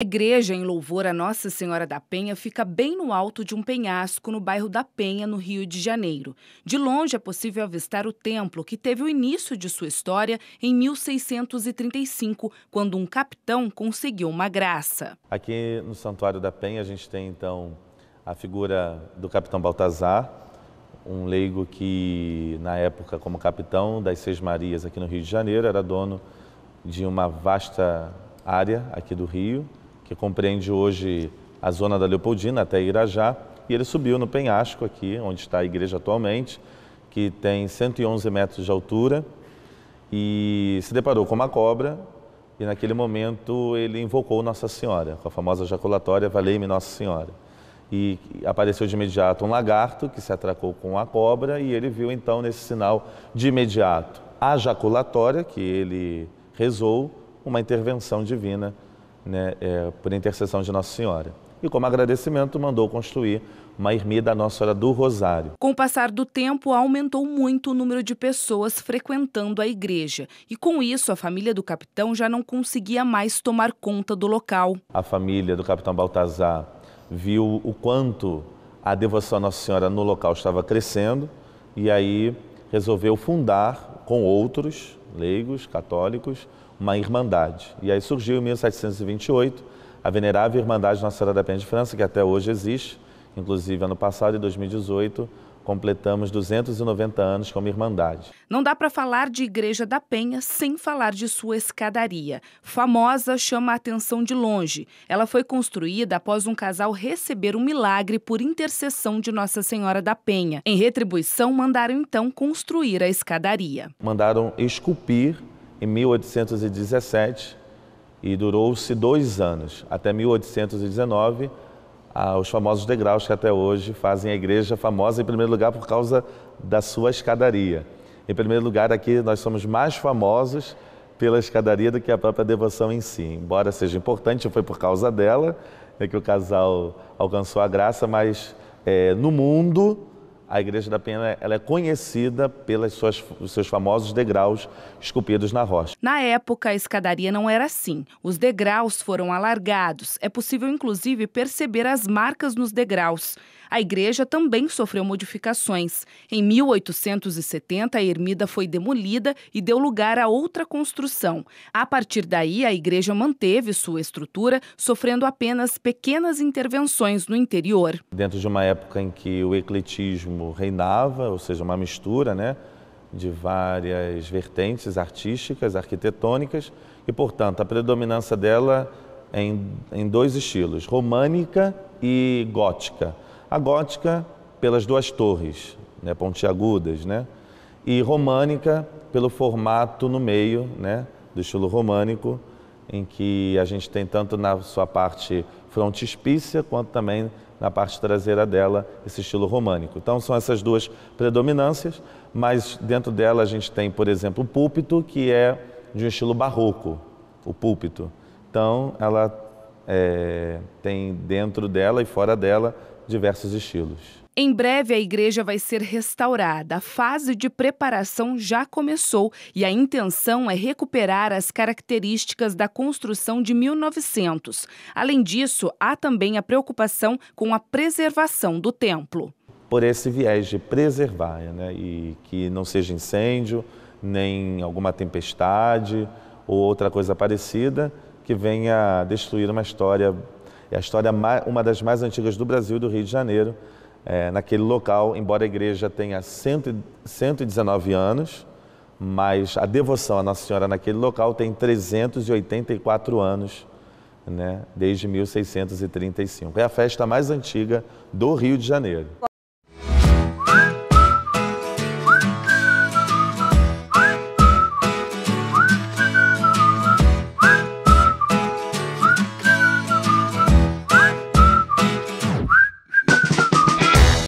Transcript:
A igreja em louvor a Nossa Senhora da Penha fica bem no alto de um penhasco no bairro da Penha, no Rio de Janeiro. De longe é possível avistar o templo que teve o início de sua história em 1635, quando um capitão conseguiu uma graça. Aqui no Santuário da Penha a gente tem então a figura do capitão Baltazar, um leigo que na época como capitão das Seis Marias aqui no Rio de Janeiro era dono de uma vasta área aqui do Rio, que compreende hoje a zona da Leopoldina até Irajá, e ele subiu no penhasco aqui, onde está a igreja atualmente, que tem 111 metros de altura, e se deparou com uma cobra, e naquele momento ele invocou Nossa Senhora, com a famosa jaculatória Valei-me Nossa Senhora. E apareceu de imediato um lagarto que se atracou com a cobra, e ele viu então nesse sinal de imediato a jaculatória que ele rezou, uma intervenção divina né, é, por intercessão de Nossa Senhora. E como agradecimento, mandou construir uma ermida Nossa Senhora do Rosário. Com o passar do tempo, aumentou muito o número de pessoas frequentando a igreja. E com isso, a família do capitão já não conseguia mais tomar conta do local. A família do capitão Baltazar viu o quanto a devoção à Nossa Senhora no local estava crescendo e aí resolveu fundar com outros leigos católicos uma irmandade. E aí surgiu em 1728 a Venerável Irmandade Nossa Senhora da Penha de França, que até hoje existe, Inclusive, ano passado, em 2018, completamos 290 anos como Irmandade. Não dá para falar de Igreja da Penha sem falar de sua escadaria. Famosa chama a atenção de longe. Ela foi construída após um casal receber um milagre por intercessão de Nossa Senhora da Penha. Em retribuição, mandaram então construir a escadaria. Mandaram esculpir em 1817 e durou-se dois anos, até 1819 ah, os famosos degraus que até hoje fazem a igreja famosa, em primeiro lugar, por causa da sua escadaria. Em primeiro lugar, aqui nós somos mais famosos pela escadaria do que a própria devoção em si. Embora seja importante, foi por causa dela né, que o casal alcançou a graça, mas é, no mundo a Igreja da Penha ela é conhecida pelos seus famosos degraus esculpidos na rocha. Na época, a escadaria não era assim. Os degraus foram alargados. É possível, inclusive, perceber as marcas nos degraus. A igreja também sofreu modificações. Em 1870, a ermida foi demolida e deu lugar a outra construção. A partir daí, a igreja manteve sua estrutura, sofrendo apenas pequenas intervenções no interior. Dentro de uma época em que o ecletismo modernismo reinava, ou seja, uma mistura né, de várias vertentes artísticas, arquitetônicas, e, portanto, a predominância dela é em, em dois estilos, românica e gótica. A gótica pelas duas torres, né, pontiagudas, né, e românica pelo formato no meio, né, do estilo românico, em que a gente tem tanto na sua parte frontispícia, quanto também na parte traseira dela, esse estilo românico. Então são essas duas predominâncias, mas dentro dela a gente tem, por exemplo, o púlpito, que é de um estilo barroco, o púlpito. Então ela é, tem dentro dela e fora dela diversos estilos. Em breve, a igreja vai ser restaurada. A fase de preparação já começou e a intenção é recuperar as características da construção de 1900. Além disso, há também a preocupação com a preservação do templo. Por esse viés de preservar, né? e que não seja incêndio, nem alguma tempestade ou outra coisa parecida que venha destruir uma história, é a história uma das mais antigas do Brasil e do Rio de Janeiro, é, naquele local, embora a igreja tenha cento, 119 anos, mas a devoção à Nossa Senhora naquele local tem 384 anos, né, desde 1635. É a festa mais antiga do Rio de Janeiro.